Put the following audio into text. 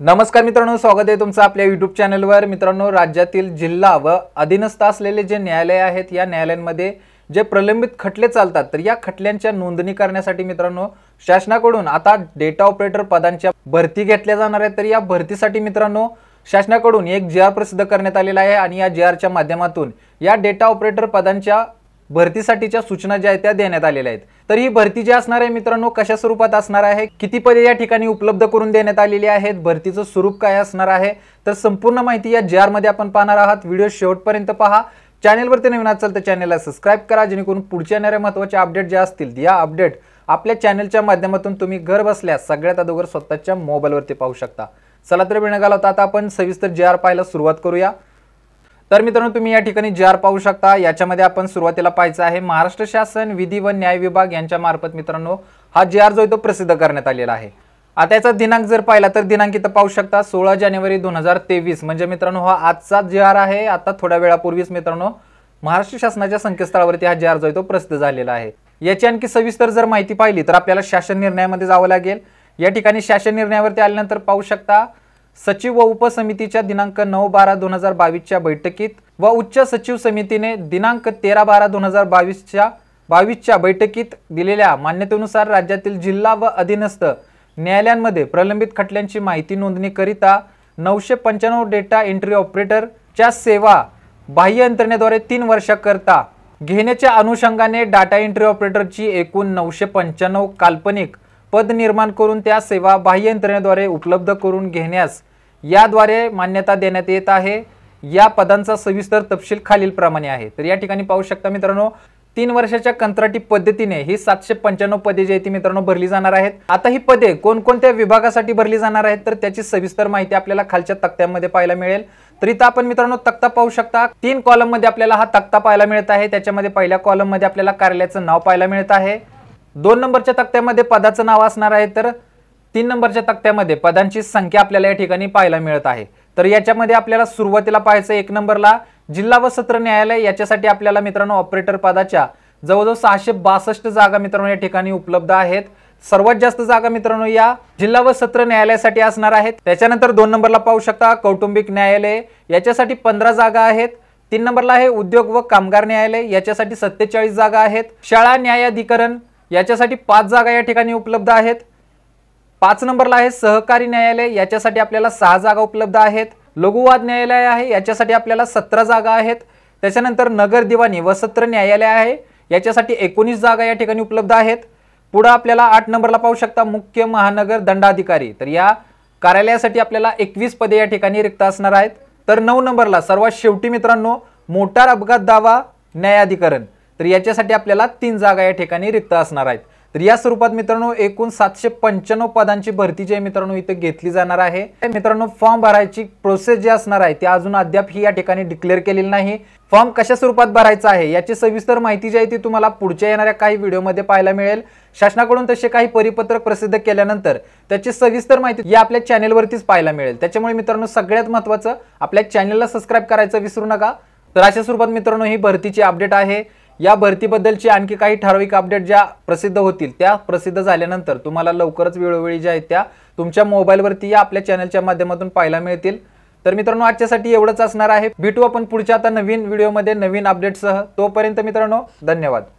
नमस्कार मित्रांनो स्वागत आहे तुमचं आपल्या युट्यूब चॅनलवर मित्रांनो राज्यातील जिल्हा व अधीनस्थ असलेले जे न्यायालय आहेत या न्यायालयांमध्ये जे प्रलंबित खटले चालतात तर या खटल्यांच्या नोंदणी करण्यासाठी मित्रांनो शासनाकडून आता डेटा ऑपरेटर पदांच्या भरती घेतल्या जाणार आहेत तर या भरतीसाठी मित्रांनो शासनाकडून एक जे आर प्रसिद्ध करण्यात आलेला आहे आणि या जी आरच्या माध्यमातून या डेटा ऑपरेटर पदांच्या भरतीसाठीच्या सूचना ज्या आहेत त्या देण्यात आलेल्या आहेत तर ही भरती जी असणार आहे मित्रांनो कशा स्वरूपात असणार आहे किती पदे या ठिकाणी उपलब्ध करून देण्यात आलेली आहेत भरतीचं स्वरूप काय असणार आहे तर संपूर्ण माहिती या जे मध्ये आपण पाहणार आहात व्हिडिओ शेवटपर्यंत पहा चॅनेलवरती नवीन असेल तर चॅनेलला सबस्क्राईब करा जेणेकरून पुढच्या येणाऱ्या महत्वाच्या अपडेट ज्या असतील या अपडेट आपल्या चॅनलच्या माध्यमातून तुम्ही घर बसल्या सगळ्यात अगोदर स्वतःच्या मोबाईलवरती पाहू शकता चला तर वेळ होता आता आपण सविस्तर जे आर पाहायला सुरुवात करूया तर मित्रांनो तुम्ही या ठिकाणी आर पाहू शकता याच्यामध्ये आपण सुरुवातीला पाहायचं आहे महाराष्ट्र शासन विधी व न्याय विभाग यांच्या मार्फत मित्रांनो हा जी आर जो आहे तो प्रसिद्ध करण्यात आलेला आहे आता याचा दिनांक जर पाहिला तर दिनांक इथं पाहू शकता सोळा जानेवारी दोन हजार तेवीस म्हणजे मित्रांनो हा आजचा जी आर आहे आता थोड्या वेळापूर्वीच मित्रांनो महाराष्ट्र शासनाच्या संकेतस्थळावरती हा जी आर जो आहे तो प्रसिद्ध झालेला आहे याची आणखी सविस्तर जर माहिती पाहिली तर आपल्याला शासन निर्णयामध्ये जावं लागेल या ठिकाणी शासन निर्णयावरती आल्यानंतर पाहू शकता सचिव व उपसमितीच्या दिनांक नऊ बारा दोन हजार बावीसच्या बैठकीत व उच्च सचिव समितीने दिनांक तेरा बारा दोन हजार बावीसच्या बावीसच्या बैठकीत दिलेल्या मान्यतेनुसार राज्यातील जिल्हा व अधीनस्थ न्यायालयांमध्ये प्रलंबित खटल्यांची माहिती नोंदणीकरिता नऊशे पंच्याण्णव डेटा एंट्री ऑपरेटरच्या सेवा बाह्य यंत्रणेद्वारे तीन करता घेण्याच्या अनुषंगाने डाटा एंट्री ऑपरेटरची एकूण नऊशे पंच्याण्णव काल्पनिक पद निर्माण करून त्या सेवा बाह्य यंत्रणेद्वारे उपलब्ध करून घेण्यास याद्वारे मान्यता देण्यात येत आहे या पदांचा सविस्तर तपशील खालीलप्रमाणे आहे तर या ठिकाणी पाहू शकता मित्रांनो तीन वर्षाच्या कंत्राटी पद्धतीने ही सातशे पंच्याण्णव पदे जी ती मित्रांनो भरली जाणार आहेत आता ही पदे कोणकोणत्या विभागासाठी भरली जाणार आहेत तर त्याची सविस्तर माहिती आपल्याला खालच्या तक्त्यामध्ये पाहायला मिळेल तर इथं आपण मित्रांनो तक्ता पाहू शकता तीन कॉलम मध्ये आपल्याला हा तक्ता पाहायला मिळत आहे त्याच्यामध्ये पहिल्या कॉलम मध्ये आपल्याला कार्यालयाचं नाव पाहायला मिळत आहे दोन नंबरच्या तक्त्यामध्ये पदाचं नाव असणार आहे तर तीन नंबरच्या तक्त्यामध्ये पदांची संख्या आपल्याला या ठिकाणी पाहायला मिळत आहे तर याच्यामध्ये आपल्याला सुरुवातीला पाहायचं एक नंबरला जिल्हा व सत्र न्यायालय याच्यासाठी आपल्याला मित्रांनो ऑपरेटर पदाच्या जवळजवळ सहाशे बासष्ट जागा मित्रांनो या ठिकाणी उपलब्ध आहेत सर्वात जास्त जागा मित्रांनो या जिल्हा व सत्र न्यायालयासाठी असणार आहेत त्याच्यानंतर दोन नंबरला पाहू शकता कौटुंबिक न्यायालय याच्यासाठी पंधरा जागा आहेत तीन नंबरला आहे उद्योग व कामगार न्यायालय याच्यासाठी सत्तेचाळीस जागा आहेत शाळा न्यायाधिकरण याच्यासाठी पाच जागा या ठिकाणी उपलब्ध आहेत पाच नंबरला आहे सहकारी न्यायालय याच्यासाठी आपल्याला सहा जागा उपलब्ध आहेत लघुवाद न्यायालय आहे याच्यासाठी आपल्याला सतरा जागा आहेत त्याच्यानंतर नगर दिवाणी व सत्र न्यायालय आहे याच्यासाठी एकोणीस जागा या ठिकाणी उपलब्ध आहेत पुढं आपल्याला आठ नंबरला पाहू शकता मुख्य महानगर दंडाधिकारी तर या कार्यालयासाठी आपल्याला एकवीस पदे या ठिकाणी रिक्त असणार आहेत तर नऊ नंबरला सर्वात शेवटी मित्रांनो मोटार अपघात दावा न्यायाधिकरण तर याच्यासाठी आपल्याला तीन जागा या ठिकाणी रिक्त असणार आहेत तर या स्वरूपात मित्रांनो एकूण सातशे पंच्याण्णव पदांची भरती जी आहे मित्रांनो इथे घेतली जाणार आहे मित्रांनो फॉर्म भरायची प्रोसेस जी असणार आहे ती अजून अद्याप ही या ठिकाणी डिक्लेअर केलेली नाही फॉर्म कशा स्वरूपात भरायचा आहे याची सविस्तर माहिती जी आहे ती तुम्हाला पुढच्या येणाऱ्या काही व्हिडिओमध्ये पाहायला मिळेल शासनाकडून तसे काही परिपत्रक प्रसिद्ध केल्यानंतर त्याची सविस्तर माहिती या आपल्या चॅनेलवरतीच पाहायला मिळेल त्याच्यामुळे मित्रांनो सगळ्यात महत्त्वाचं आपल्या चॅनेलला सबस्क्राईब करायचं विसरू नका तर अशा स्वरूपात मित्रांनो ही भरतीची अपडेट आहे या भरतीबद्दलची आणखी काही ठराविक अपडेट ज्या प्रसिद्ध होतील त्या प्रसिद्ध झाल्यानंतर तुम्हाला लवकरच वेळोवेळी ज्या आहेत त्या तुमच्या मोबाईलवरती या आपल्या चॅनलच्या माध्यमातून पाहायला मिळतील तर मित्रांनो आजच्यासाठी एवढंच असणार आहे भेटू आपण पुढच्या आता नवीन व्हिडिओमध्ये नवीन अपडेटसह तोपर्यंत मित्रांनो धन्यवाद